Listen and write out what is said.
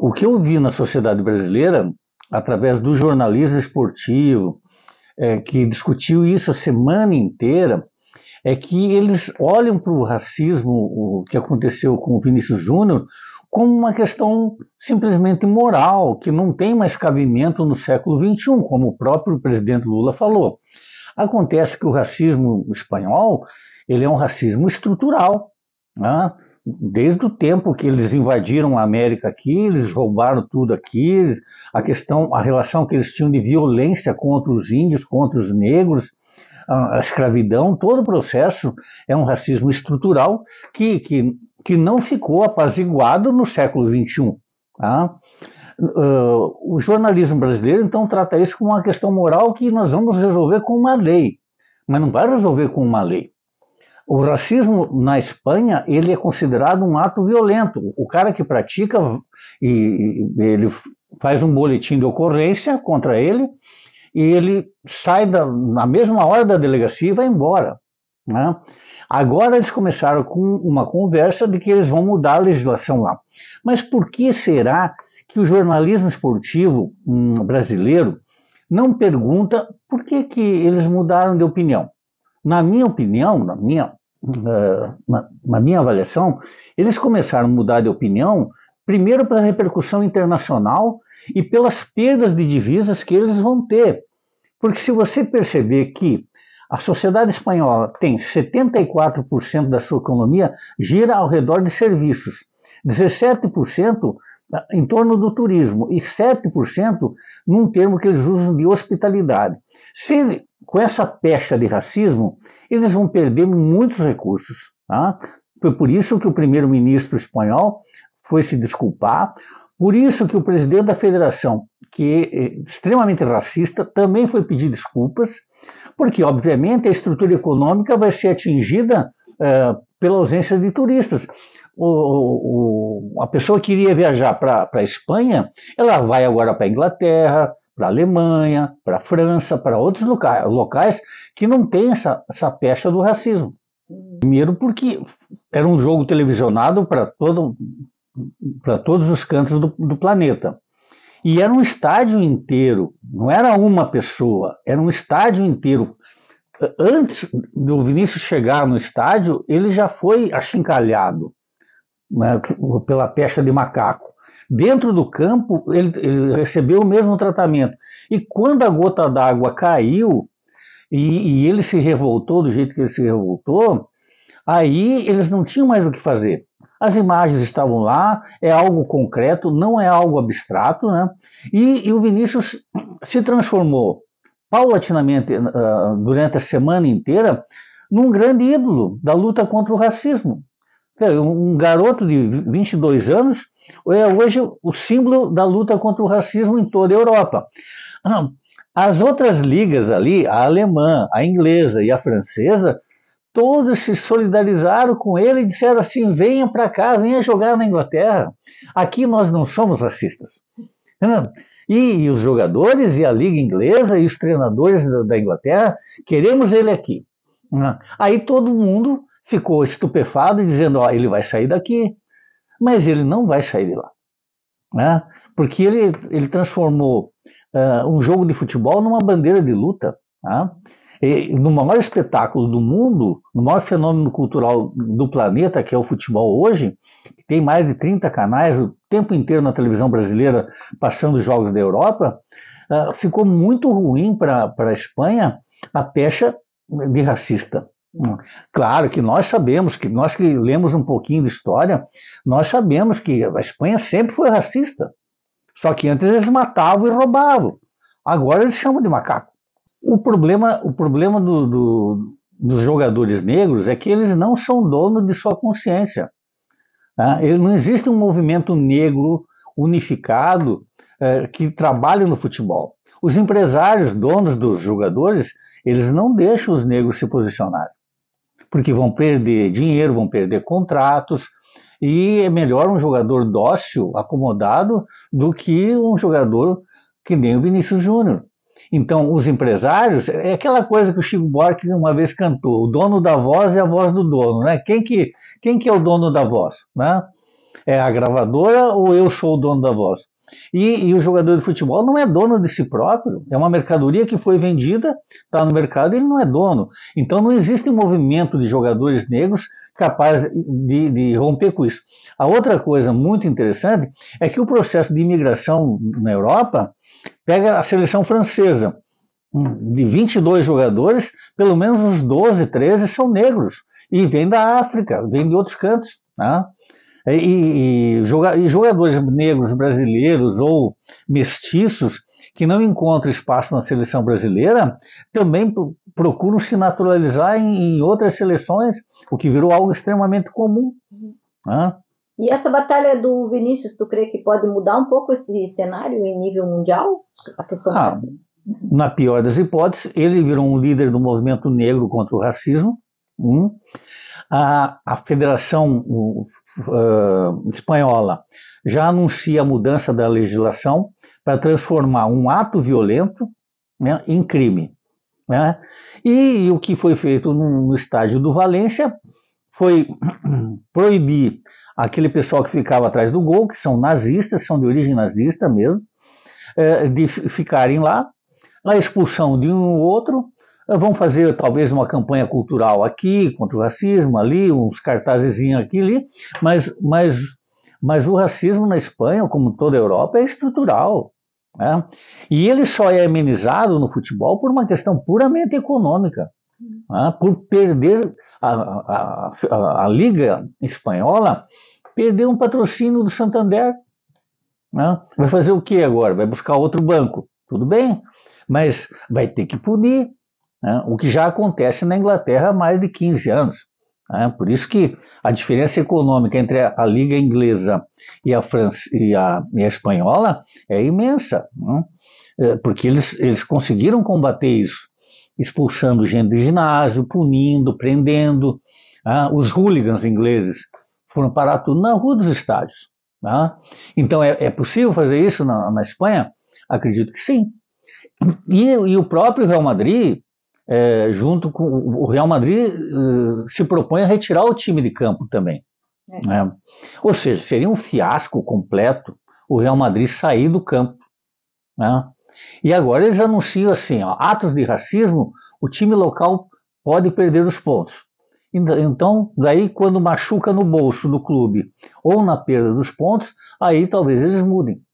o que eu vi na sociedade brasileira, através do jornalismo esportivo, é, que discutiu isso a semana inteira, é que eles olham para o racismo, o que aconteceu com o Vinícius Júnior, como uma questão simplesmente moral, que não tem mais cabimento no século XXI, como o próprio presidente Lula falou. Acontece que o racismo espanhol ele é um racismo estrutural. Né? desde o tempo que eles invadiram a América aqui, eles roubaram tudo aqui, a questão, a relação que eles tinham de violência contra os índios, contra os negros, a, escravidão, todo o processo é um racismo estrutural que, que, que não ficou apaziguado no século XXI. Tá? Uh, o jornalismo brasileiro, então, trata isso como uma questão moral que nós vamos resolver com uma lei, mas não vai resolver com uma lei. O racismo na Espanha ele é considerado um ato violento. O cara que pratica e ele faz um boletim de ocorrência contra ele e ele sai da, na mesma hora da delegacia e vai embora. Né? Agora eles começaram com uma conversa de que eles vão mudar a legislação lá. Mas por que será que o jornalismo esportivo hum, brasileiro não pergunta por que, que eles mudaram de opinião? Na minha opinião, na minha, eh, na, na minha avaliação, eles começaram a mudar de opinião primeiro pela repercussão internacional e pelas perdas de divisas que eles vão ter. Porque se você perceber que a sociedade espanhola tem 74% da sua economia gira ao redor de serviços, 17% eh, em torno do turismo e 7% num termo que eles usam de hospitalidade. Se com essa pecha de racismo, eles vão perder muitos recursos. Tá? Foi por isso que o primeiro-ministro espanhol foi se desculpar, por isso que o presidente da federação, que é, é extremamente racista, também foi pedir desculpas, porque, obviamente, a estrutura econômica vai ser atingida é, pela ausência de turistas. O, o, a pessoa que iria viajar para a Espanha, ela vai agora para a Inglaterra, para a Alemanha, para a França, para outros locais, que não tem essa, essa pecha do racismo. Primeiro porque era um jogo televisionado para todo para todos os cantos do, do planeta. E era um estádio inteiro, não era uma pessoa, era um estádio inteiro. Antes do Vinícius chegar no estádio, ele já foi achincalhado né, pela pecha de macaco. Dentro do campo, ele, ele recebeu o mesmo tratamento. E quando a gota d'água caiu, e, e ele se revoltou do jeito que ele se revoltou, aí eles não tinham mais o que fazer. As imagens estavam lá, é algo concreto, não é algo abstrato, né? E, e o Vinícius se transformou paulatinamente uh, durante a semana inteira num grande ídolo da luta contra o racismo. Um garoto de 22 anos é hoje o símbolo da luta contra o racismo em toda a Europa. As outras ligas ali, a alemã, a inglesa e a francesa, todos se solidarizaram com ele e disseram assim: venha para cá, venha jogar na Inglaterra. Aqui nós não somos racistas. E, e, os jogadores e a liga inglesa e os treinadores da, da Inglaterra queremos ele aqui. Aí todo mundo ficou estupefado dizendo: ó, ele vai sair daqui, mas ele não vai sair de lá. Né? Porque ele, ele transformou uh, um jogo de futebol numa bandeira de luta. Né? E, no maior espetáculo do mundo, no maior fenômeno cultural do planeta, que é o futebol hoje, tem mais de 30 canais o tempo inteiro na televisão brasileira passando jogos da Europa, uh, ficou muito ruim para a Espanha a pecha de racista. Claro que nós sabemos, que nós que lemos um pouquinho de história, nós sabemos que a Espanha sempre foi racista. Só que antes eles matavam e roubavam. Agora eles chamam de macaco. O problema, o problema do, do, dos jogadores negros é que eles não são donos de sua consciência. Né? Ele, não existe um movimento negro unificado eh, que trabalhe no futebol. Os empresários, donos dos jogadores, eles não deixam os negros se posicionarem porque vão perder dinheiro, vão perder contratos. E é melhor um jogador dócil, acomodado, do que um jogador que nem o Vinícius Júnior. Então, os empresários, é aquela coisa que o Chico Buarque uma vez cantou, o dono da voz é a voz do dono, né? Quem que, quem que é o dono da voz, né? É a gravadora ou eu sou o dono da voz? E, e, o jogador de futebol não é dono de si próprio, é uma mercadoria que foi vendida, está no mercado e ele não é dono. Então não existe um movimento de jogadores negros capaz de, de, romper com isso. A outra coisa muito interessante é que o processo de imigração na Europa pega a seleção francesa. Hum, de 22 jogadores, pelo menos os 12, 13 são negros. E vem da África, vem de outros cantos. Né? e, e, joga, e jogadores negros brasileiros ou mestiços que não encontram espaço na seleção brasileira também procuram se naturalizar em, em outras seleções, o que virou algo extremamente comum. Né? E essa batalha do Vinícius, tu crê que pode mudar um pouco esse cenário em nível mundial? A questão é ah, assim? na pior das hipóteses, ele virou um líder do movimento negro contra o racismo. Um a, a Federação uh, Espanhola já anuncia a mudança da legislação para transformar um ato violento né, em crime. Né? E, e, o que foi feito no, no estádio do Valência foi proibir aquele pessoal que ficava atrás do gol, que são nazistas, são de origem nazista mesmo, eh, de ficarem lá, a expulsão de um ou outro, ah, vão fazer talvez uma campanha cultural aqui contra o racismo, ali, uns cartazezinhos aqui ali, mas, mas, mas o racismo na Espanha, como toda a Europa, é estrutural. Né? E ele só é amenizado no futebol por uma questão puramente econômica. Né? Por perder a, a, a, a, Liga Espanhola, perdeu um patrocínio do Santander. Né? Vai fazer o que agora? Vai buscar outro banco. Tudo bem, mas vai ter que punir né? o que já acontece na Inglaterra há mais de 15 anos. Né? Por isso que a diferença econômica entre a, Liga Inglesa e a, France, e a, e a Espanhola é imensa, né? É, porque eles, eles conseguiram combater isso, expulsando gente do ginásio, punindo, prendendo. Né? Os hooligans ingleses foram parar tudo na rua dos estádios. Né? Então, é, é, possível fazer isso na, na Espanha? Acredito que sim. E, e, o próprio Real Madrid é, junto com o Real Madrid, uh, se propõe a retirar o time de campo também. É. Né? Ou seja, seria um fiasco completo o Real Madrid sair do campo. Né? E agora eles anunciam assim: ó, atos de racismo, o time local pode perder os pontos. Então, daí quando machuca no bolso do clube ou na perda dos pontos, aí talvez eles mudem.